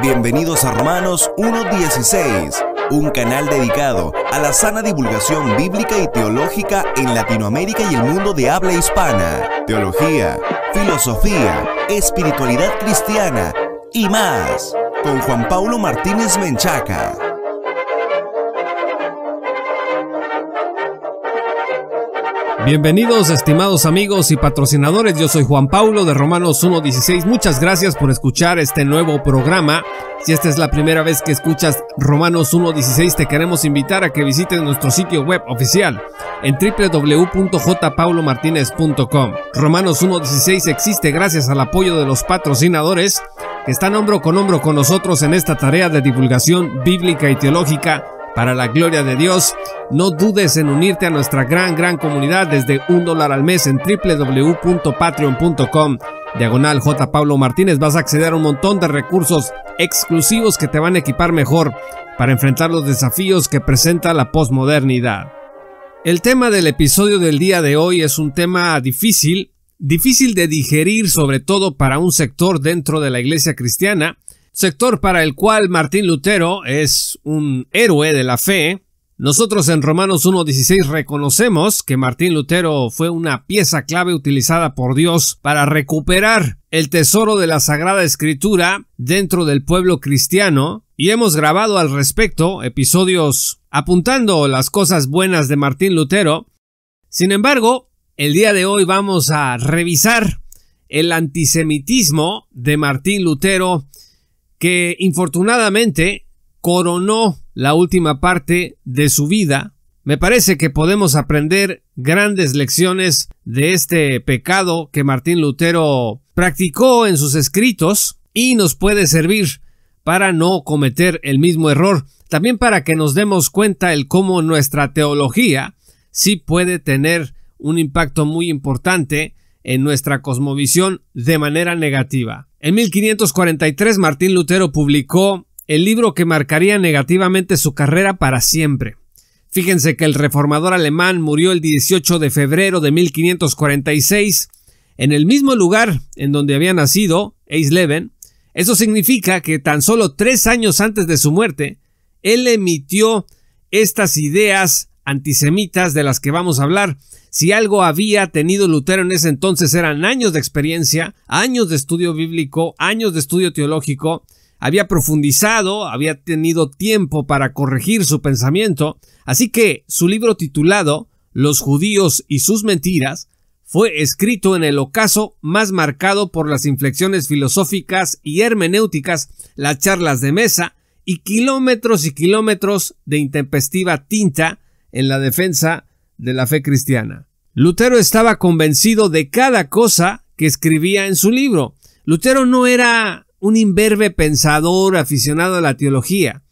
Bienvenidos a Romanos 1.16, un canal dedicado a la sana divulgación bíblica y teológica en Latinoamérica y el mundo de habla hispana, teología, filosofía, espiritualidad cristiana y más, con Juan Paulo Martínez Menchaca. Bienvenidos estimados amigos y patrocinadores, yo soy Juan Paulo de Romanos 1.16, muchas gracias por escuchar este nuevo programa. Si esta es la primera vez que escuchas Romanos 1.16, te queremos invitar a que visites nuestro sitio web oficial en www.jpaulomartinez.com. Romanos 1.16 existe gracias al apoyo de los patrocinadores que están hombro con hombro con nosotros en esta tarea de divulgación bíblica y teológica para la gloria de Dios. No dudes en unirte a nuestra gran, gran comunidad desde un dólar al mes en www.patreon.com. Diagonal J. Pablo Martínez vas a acceder a un montón de recursos exclusivos que te van a equipar mejor para enfrentar los desafíos que presenta la posmodernidad. El tema del episodio del día de hoy es un tema difícil, difícil de digerir sobre todo para un sector dentro de la iglesia cristiana, sector para el cual Martín Lutero es un héroe de la fe. Nosotros en Romanos 1.16 reconocemos que Martín Lutero fue una pieza clave utilizada por Dios para recuperar el tesoro de la Sagrada Escritura dentro del pueblo cristiano y hemos grabado al respecto episodios apuntando las cosas buenas de Martín Lutero. Sin embargo, el día de hoy vamos a revisar el antisemitismo de Martín Lutero que infortunadamente coronó la última parte de su vida, me parece que podemos aprender grandes lecciones de este pecado que Martín Lutero practicó en sus escritos y nos puede servir para no cometer el mismo error, también para que nos demos cuenta el cómo nuestra teología sí puede tener un impacto muy importante en nuestra cosmovisión de manera negativa. En 1543 Martín Lutero publicó el libro que marcaría negativamente su carrera para siempre. Fíjense que el reformador alemán murió el 18 de febrero de 1546 en el mismo lugar en donde había nacido, Eisleben. Eso significa que tan solo tres años antes de su muerte, él emitió estas ideas antisemitas de las que vamos a hablar. Si algo había tenido Lutero en ese entonces eran años de experiencia, años de estudio bíblico, años de estudio teológico, había profundizado, había tenido tiempo para corregir su pensamiento, así que su libro titulado Los judíos y sus mentiras fue escrito en el ocaso más marcado por las inflexiones filosóficas y hermenéuticas, las charlas de mesa y kilómetros y kilómetros de intempestiva tinta en la defensa de la fe cristiana. Lutero estaba convencido de cada cosa que escribía en su libro. Lutero no era un imberbe pensador aficionado a la teología.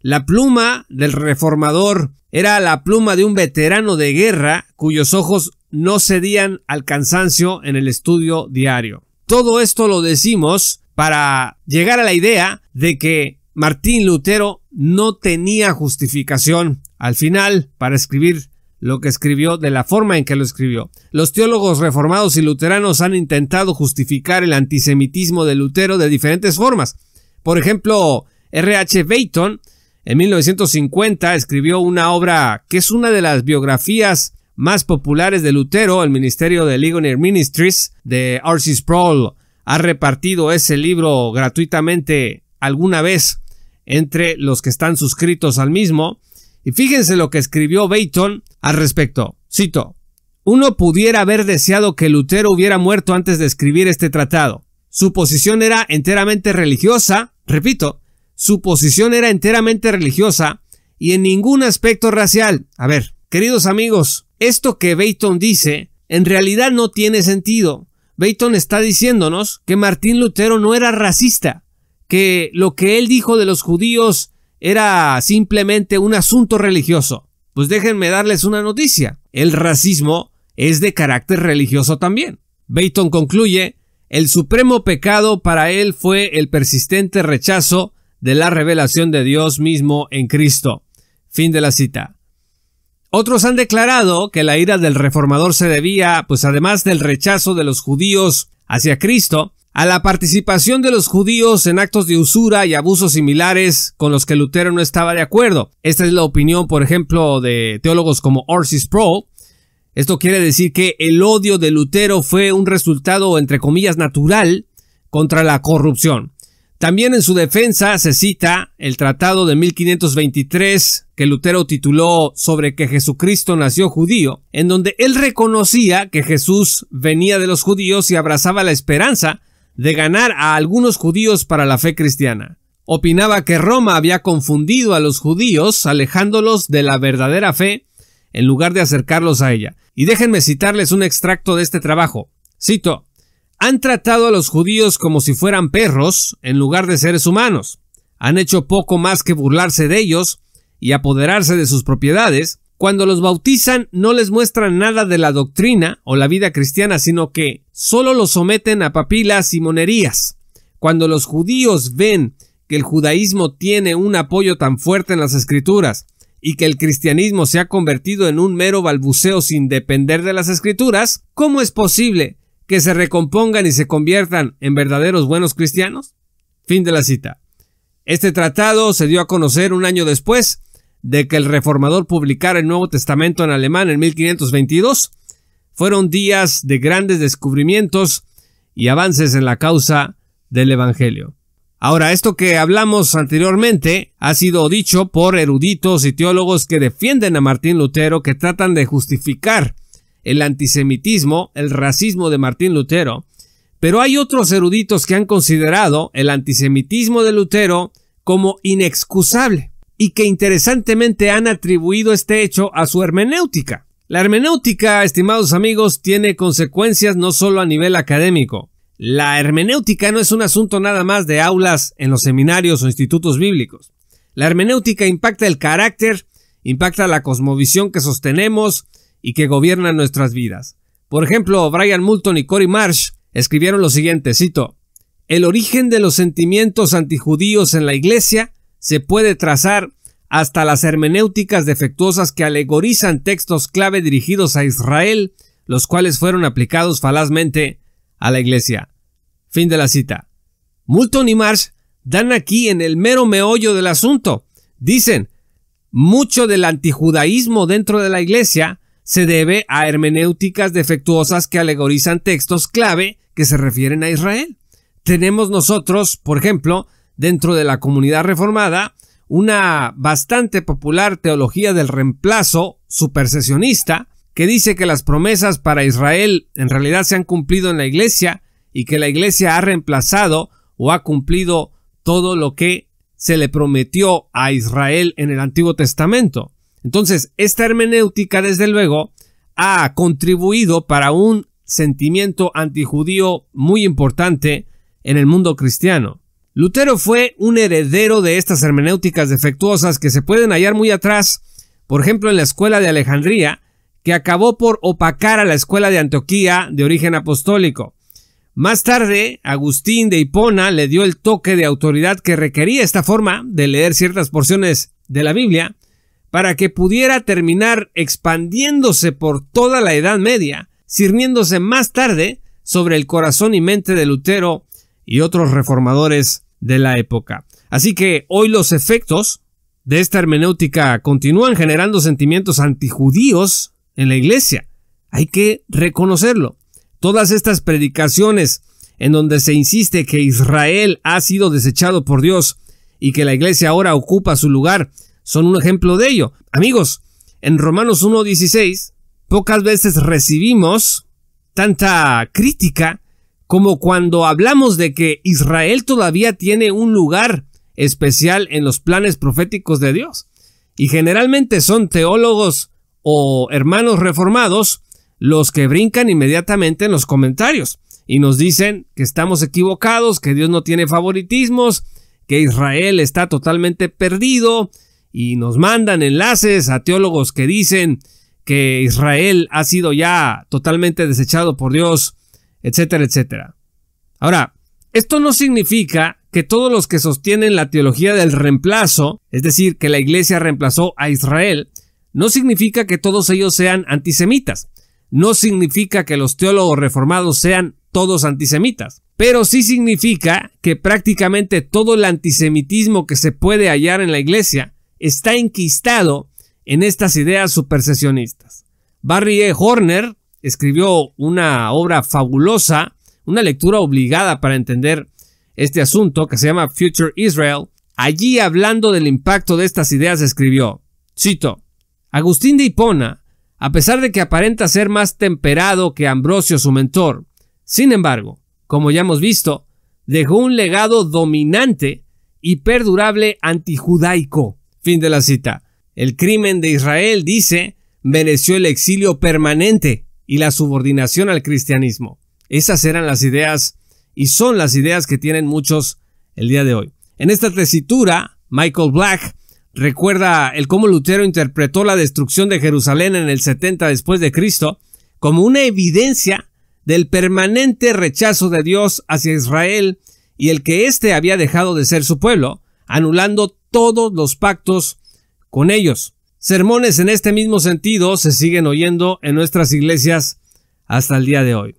La pluma del reformador era la pluma de un veterano de guerra cuyos ojos no cedían al cansancio en el estudio diario. Todo esto lo decimos para llegar a la idea de que Martín Lutero no tenía justificación al final para escribir lo que escribió de la forma en que lo escribió. Los teólogos reformados y luteranos han intentado justificar el antisemitismo de Lutero de diferentes formas. Por ejemplo, R.H. Bayton, en 1950 escribió una obra que es una de las biografías más populares de Lutero, el Ministerio de Ligonier Ministries de R.C. Sproul ha repartido ese libro gratuitamente alguna vez entre los que están suscritos al mismo. Y fíjense lo que escribió Bayton al respecto. Cito, uno pudiera haber deseado que Lutero hubiera muerto antes de escribir este tratado. Su posición era enteramente religiosa, repito, su posición era enteramente religiosa y en ningún aspecto racial. A ver, queridos amigos, esto que Bayton dice en realidad no tiene sentido. Bayton está diciéndonos que Martín Lutero no era racista, que lo que él dijo de los judíos era simplemente un asunto religioso. Pues déjenme darles una noticia. El racismo es de carácter religioso también. Bayton concluye, el supremo pecado para él fue el persistente rechazo de la revelación de Dios mismo en Cristo. Fin de la cita. Otros han declarado que la ira del reformador se debía, pues además del rechazo de los judíos hacia Cristo, a la participación de los judíos en actos de usura y abusos similares con los que Lutero no estaba de acuerdo. Esta es la opinión, por ejemplo, de teólogos como Orsis Pro. Esto quiere decir que el odio de Lutero fue un resultado, entre comillas, natural contra la corrupción. También en su defensa se cita el tratado de 1523 que Lutero tituló sobre que Jesucristo nació judío, en donde él reconocía que Jesús venía de los judíos y abrazaba la esperanza de ganar a algunos judíos para la fe cristiana. Opinaba que Roma había confundido a los judíos alejándolos de la verdadera fe en lugar de acercarlos a ella. Y déjenme citarles un extracto de este trabajo. Cito, han tratado a los judíos como si fueran perros en lugar de seres humanos. Han hecho poco más que burlarse de ellos y apoderarse de sus propiedades, cuando los bautizan no les muestran nada de la doctrina o la vida cristiana, sino que solo los someten a papilas y monerías. Cuando los judíos ven que el judaísmo tiene un apoyo tan fuerte en las escrituras y que el cristianismo se ha convertido en un mero balbuceo sin depender de las escrituras, ¿cómo es posible que se recompongan y se conviertan en verdaderos buenos cristianos? Fin de la cita. Este tratado se dio a conocer un año después de que el reformador publicara el Nuevo Testamento en alemán en 1522, fueron días de grandes descubrimientos y avances en la causa del Evangelio. Ahora, esto que hablamos anteriormente ha sido dicho por eruditos y teólogos que defienden a Martín Lutero, que tratan de justificar el antisemitismo, el racismo de Martín Lutero, pero hay otros eruditos que han considerado el antisemitismo de Lutero como inexcusable y que interesantemente han atribuido este hecho a su hermenéutica. La hermenéutica, estimados amigos, tiene consecuencias no solo a nivel académico. La hermenéutica no es un asunto nada más de aulas en los seminarios o institutos bíblicos. La hermenéutica impacta el carácter, impacta la cosmovisión que sostenemos y que gobierna nuestras vidas. Por ejemplo, Brian Moulton y Cory Marsh escribieron lo siguiente, cito, El origen de los sentimientos antijudíos en la Iglesia se puede trazar hasta las hermenéuticas defectuosas que alegorizan textos clave dirigidos a Israel, los cuales fueron aplicados falazmente a la iglesia. Fin de la cita. Moulton y Marsh dan aquí en el mero meollo del asunto. Dicen, mucho del antijudaísmo dentro de la iglesia se debe a hermenéuticas defectuosas que alegorizan textos clave que se refieren a Israel. Tenemos nosotros, por ejemplo, dentro de la comunidad reformada una bastante popular teología del reemplazo supersesionista que dice que las promesas para Israel en realidad se han cumplido en la iglesia y que la iglesia ha reemplazado o ha cumplido todo lo que se le prometió a Israel en el Antiguo Testamento. Entonces, esta hermenéutica, desde luego, ha contribuido para un sentimiento antijudío muy importante en el mundo cristiano. Lutero fue un heredero de estas hermenéuticas defectuosas que se pueden hallar muy atrás, por ejemplo en la escuela de Alejandría, que acabó por opacar a la escuela de Antioquía de origen apostólico. Más tarde, Agustín de Hipona le dio el toque de autoridad que requería esta forma de leer ciertas porciones de la Biblia para que pudiera terminar expandiéndose por toda la Edad Media, sirviéndose más tarde sobre el corazón y mente de Lutero y otros reformadores de la época. Así que hoy los efectos de esta hermenéutica continúan generando sentimientos antijudíos en la iglesia. Hay que reconocerlo. Todas estas predicaciones en donde se insiste que Israel ha sido desechado por Dios y que la iglesia ahora ocupa su lugar son un ejemplo de ello. Amigos, en Romanos 1.16 pocas veces recibimos tanta crítica como cuando hablamos de que Israel todavía tiene un lugar especial en los planes proféticos de Dios. Y generalmente son teólogos o hermanos reformados los que brincan inmediatamente en los comentarios y nos dicen que estamos equivocados, que Dios no tiene favoritismos, que Israel está totalmente perdido y nos mandan enlaces a teólogos que dicen que Israel ha sido ya totalmente desechado por Dios etcétera, etcétera. Ahora, esto no significa que todos los que sostienen la teología del reemplazo, es decir, que la Iglesia reemplazó a Israel, no significa que todos ellos sean antisemitas. No significa que los teólogos reformados sean todos antisemitas. Pero sí significa que prácticamente todo el antisemitismo que se puede hallar en la Iglesia está enquistado en estas ideas supersesionistas. Barry E. Horner, escribió una obra fabulosa, una lectura obligada para entender este asunto que se llama Future Israel. Allí hablando del impacto de estas ideas escribió, cito, Agustín de Hipona, a pesar de que aparenta ser más temperado que Ambrosio su mentor, sin embargo, como ya hemos visto, dejó un legado dominante y perdurable antijudaico. Fin de la cita. El crimen de Israel, dice, mereció el exilio permanente y la subordinación al cristianismo. Esas eran las ideas y son las ideas que tienen muchos el día de hoy. En esta tesitura, Michael Black recuerda el cómo Lutero interpretó la destrucción de Jerusalén en el 70 después de Cristo como una evidencia del permanente rechazo de Dios hacia Israel y el que éste había dejado de ser su pueblo, anulando todos los pactos con ellos. Sermones en este mismo sentido se siguen oyendo en nuestras iglesias hasta el día de hoy.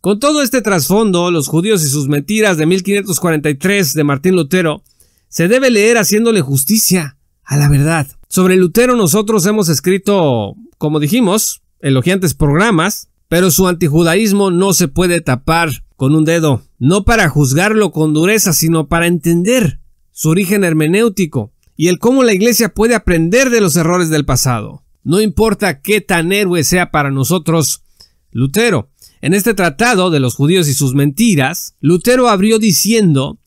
Con todo este trasfondo, los judíos y sus mentiras de 1543 de Martín Lutero, se debe leer haciéndole justicia a la verdad. Sobre Lutero nosotros hemos escrito, como dijimos, elogiantes programas, pero su antijudaísmo no se puede tapar con un dedo, no para juzgarlo con dureza, sino para entender su origen hermenéutico, y el cómo la iglesia puede aprender de los errores del pasado. No importa qué tan héroe sea para nosotros Lutero. En este tratado de los judíos y sus mentiras, Lutero abrió diciendo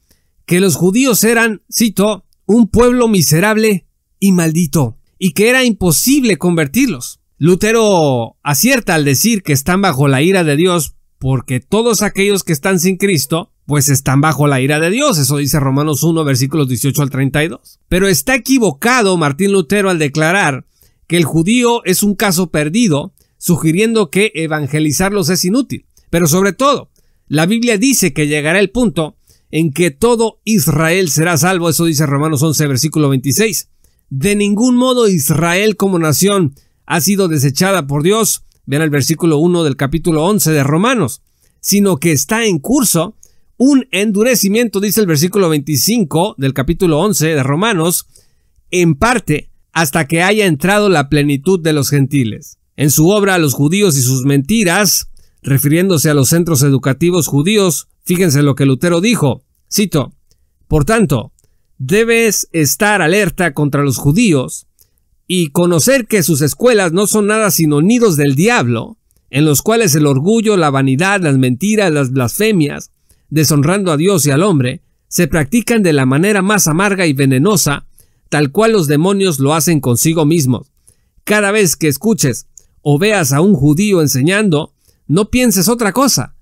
que los judíos eran, cito, un pueblo miserable y maldito, y que era imposible convertirlos. Lutero acierta al decir que están bajo la ira de Dios porque todos aquellos que están sin Cristo pues están bajo la ira de Dios, eso dice Romanos 1, versículos 18 al 32. Pero está equivocado Martín Lutero al declarar que el judío es un caso perdido, sugiriendo que evangelizarlos es inútil. Pero sobre todo, la Biblia dice que llegará el punto en que todo Israel será salvo, eso dice Romanos 11, versículo 26. De ningún modo Israel como nación ha sido desechada por Dios, vean el versículo 1 del capítulo 11 de Romanos, sino que está en curso un endurecimiento, dice el versículo 25 del capítulo 11 de Romanos, en parte hasta que haya entrado la plenitud de los gentiles. En su obra Los judíos y sus mentiras, refiriéndose a los centros educativos judíos, fíjense lo que Lutero dijo, cito, Por tanto, debes estar alerta contra los judíos y conocer que sus escuelas no son nada sino nidos del diablo, en los cuales el orgullo, la vanidad, las mentiras, las blasfemias, deshonrando a Dios y al hombre, se practican de la manera más amarga y venenosa, tal cual los demonios lo hacen consigo mismos. Cada vez que escuches o veas a un judío enseñando, no pienses otra cosa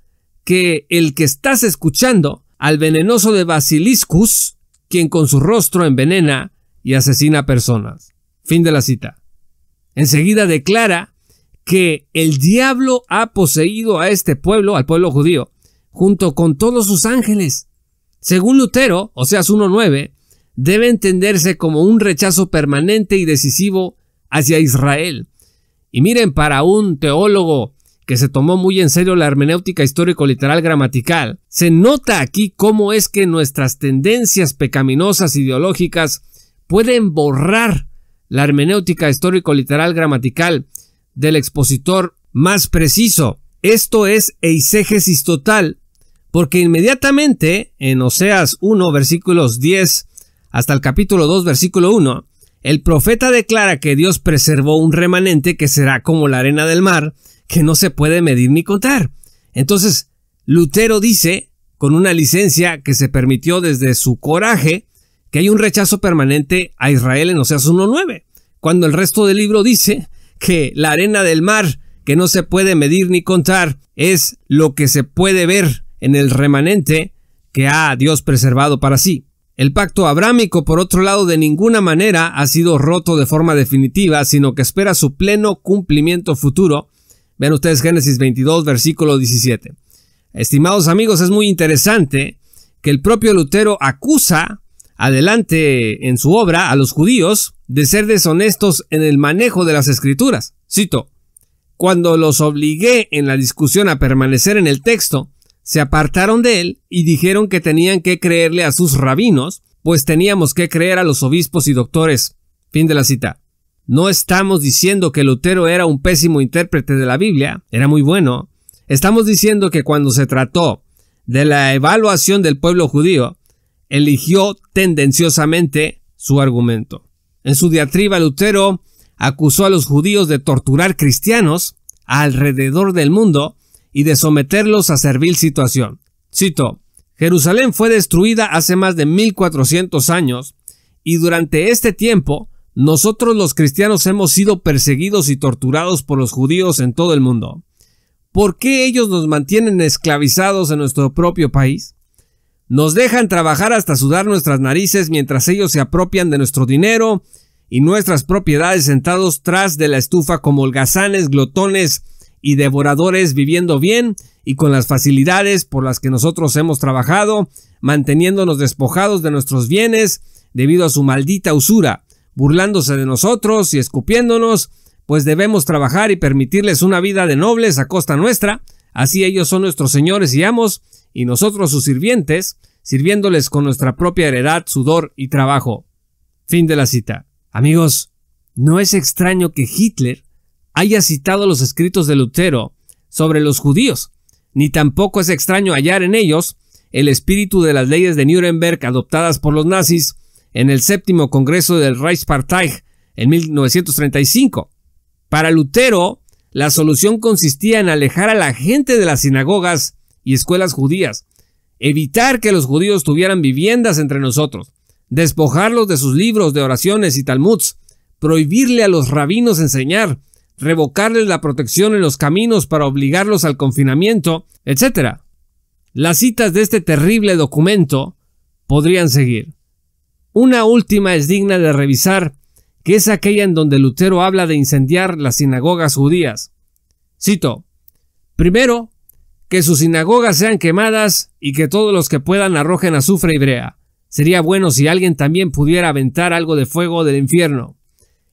que el que estás escuchando al venenoso de Basiliscus, quien con su rostro envenena y asesina personas. Fin de la cita. Enseguida declara que el diablo ha poseído a este pueblo, al pueblo judío, junto con todos sus ángeles. Según Lutero, o sea, 1.9, debe entenderse como un rechazo permanente y decisivo hacia Israel. Y miren, para un teólogo que se tomó muy en serio la hermenéutica histórico-literal gramatical, se nota aquí cómo es que nuestras tendencias pecaminosas ideológicas pueden borrar la hermenéutica histórico-literal gramatical del expositor más preciso. Esto es eisegesis total porque inmediatamente, en Oseas 1, versículos 10 hasta el capítulo 2, versículo 1, el profeta declara que Dios preservó un remanente que será como la arena del mar, que no se puede medir ni contar. Entonces, Lutero dice, con una licencia que se permitió desde su coraje, que hay un rechazo permanente a Israel en Oseas 1.9, cuando el resto del libro dice que la arena del mar, que no se puede medir ni contar, es lo que se puede ver en el remanente que ha Dios preservado para sí. El pacto abrámico, por otro lado, de ninguna manera ha sido roto de forma definitiva, sino que espera su pleno cumplimiento futuro. Vean ustedes Génesis 22, versículo 17. Estimados amigos, es muy interesante que el propio Lutero acusa adelante en su obra a los judíos de ser deshonestos en el manejo de las escrituras. Cito, cuando los obligué en la discusión a permanecer en el texto, se apartaron de él y dijeron que tenían que creerle a sus rabinos, pues teníamos que creer a los obispos y doctores. Fin de la cita. No estamos diciendo que Lutero era un pésimo intérprete de la Biblia, era muy bueno. Estamos diciendo que cuando se trató de la evaluación del pueblo judío, eligió tendenciosamente su argumento. En su diatriba, Lutero acusó a los judíos de torturar cristianos alrededor del mundo y de someterlos a servil situación. Cito, Jerusalén fue destruida hace más de 1400 años y durante este tiempo nosotros los cristianos hemos sido perseguidos y torturados por los judíos en todo el mundo. ¿Por qué ellos nos mantienen esclavizados en nuestro propio país? Nos dejan trabajar hasta sudar nuestras narices mientras ellos se apropian de nuestro dinero y nuestras propiedades sentados tras de la estufa como holgazanes, glotones, y devoradores viviendo bien y con las facilidades por las que nosotros hemos trabajado, manteniéndonos despojados de nuestros bienes debido a su maldita usura, burlándose de nosotros y escupiéndonos, pues debemos trabajar y permitirles una vida de nobles a costa nuestra, así ellos son nuestros señores y amos, y nosotros sus sirvientes, sirviéndoles con nuestra propia heredad, sudor y trabajo. Fin de la cita. Amigos, no es extraño que Hitler haya citado los escritos de Lutero sobre los judíos, ni tampoco es extraño hallar en ellos el espíritu de las leyes de Nuremberg adoptadas por los nazis en el séptimo Congreso del Reichspartei en 1935. Para Lutero, la solución consistía en alejar a la gente de las sinagogas y escuelas judías, evitar que los judíos tuvieran viviendas entre nosotros, despojarlos de sus libros de oraciones y talmuds, prohibirle a los rabinos enseñar revocarles la protección en los caminos para obligarlos al confinamiento, etc. Las citas de este terrible documento podrían seguir. Una última es digna de revisar, que es aquella en donde Lutero habla de incendiar las sinagogas judías. Cito, primero, que sus sinagogas sean quemadas y que todos los que puedan arrojen azufre y brea. Sería bueno si alguien también pudiera aventar algo de fuego del infierno.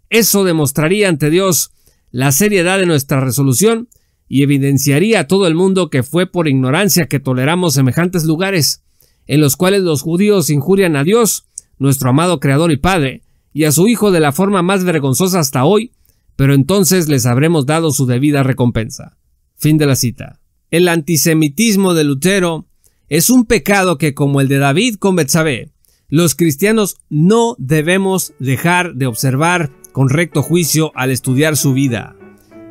Eso demostraría ante Dios la seriedad de nuestra resolución y evidenciaría a todo el mundo que fue por ignorancia que toleramos semejantes lugares, en los cuales los judíos injurian a Dios, nuestro amado Creador y Padre, y a su Hijo de la forma más vergonzosa hasta hoy, pero entonces les habremos dado su debida recompensa. Fin de la cita. El antisemitismo de Lutero es un pecado que, como el de David con Betsabé, los cristianos no debemos dejar de observar con recto juicio al estudiar su vida.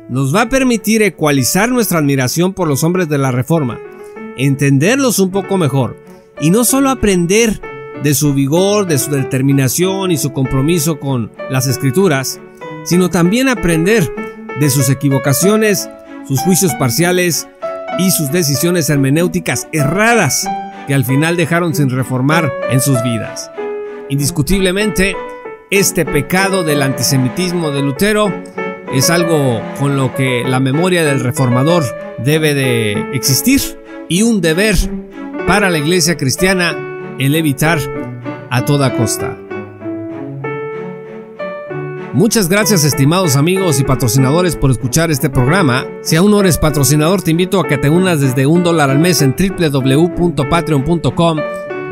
Nos va a permitir ecualizar nuestra admiración por los hombres de la Reforma, entenderlos un poco mejor y no solo aprender de su vigor, de su determinación y su compromiso con las escrituras, sino también aprender de sus equivocaciones, sus juicios parciales y sus decisiones hermenéuticas erradas que al final dejaron sin reformar en sus vidas. Indiscutiblemente, este pecado del antisemitismo de Lutero es algo con lo que la memoria del reformador debe de existir y un deber para la iglesia cristiana el evitar a toda costa. Muchas gracias estimados amigos y patrocinadores por escuchar este programa. Si aún no eres patrocinador, te invito a que te unas desde un dólar al mes en www.patreon.com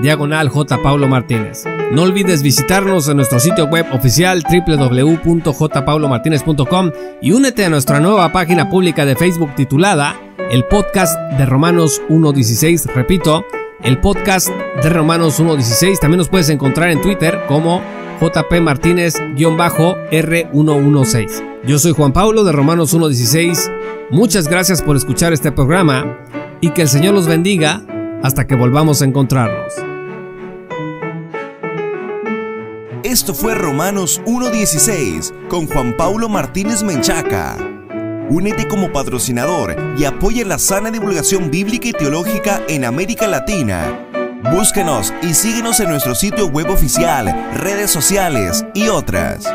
diagonal J. Pablo Martínez. No olvides visitarnos en nuestro sitio web oficial www.jpaulomartinez.com y únete a nuestra nueva página pública de Facebook titulada El Podcast de Romanos 1.16. Repito, el podcast de Romanos 1.16. También nos puedes encontrar en Twitter como JP Martínez-R116. Yo soy Juan Pablo de Romanos 1.16. Muchas gracias por escuchar este programa y que el Señor los bendiga hasta que volvamos a encontrarnos. Esto fue Romanos 1.16 con Juan Paulo Martínez Menchaca. Únete como patrocinador y apoya la sana divulgación bíblica y teológica en América Latina. Búsquenos y síguenos en nuestro sitio web oficial, redes sociales y otras.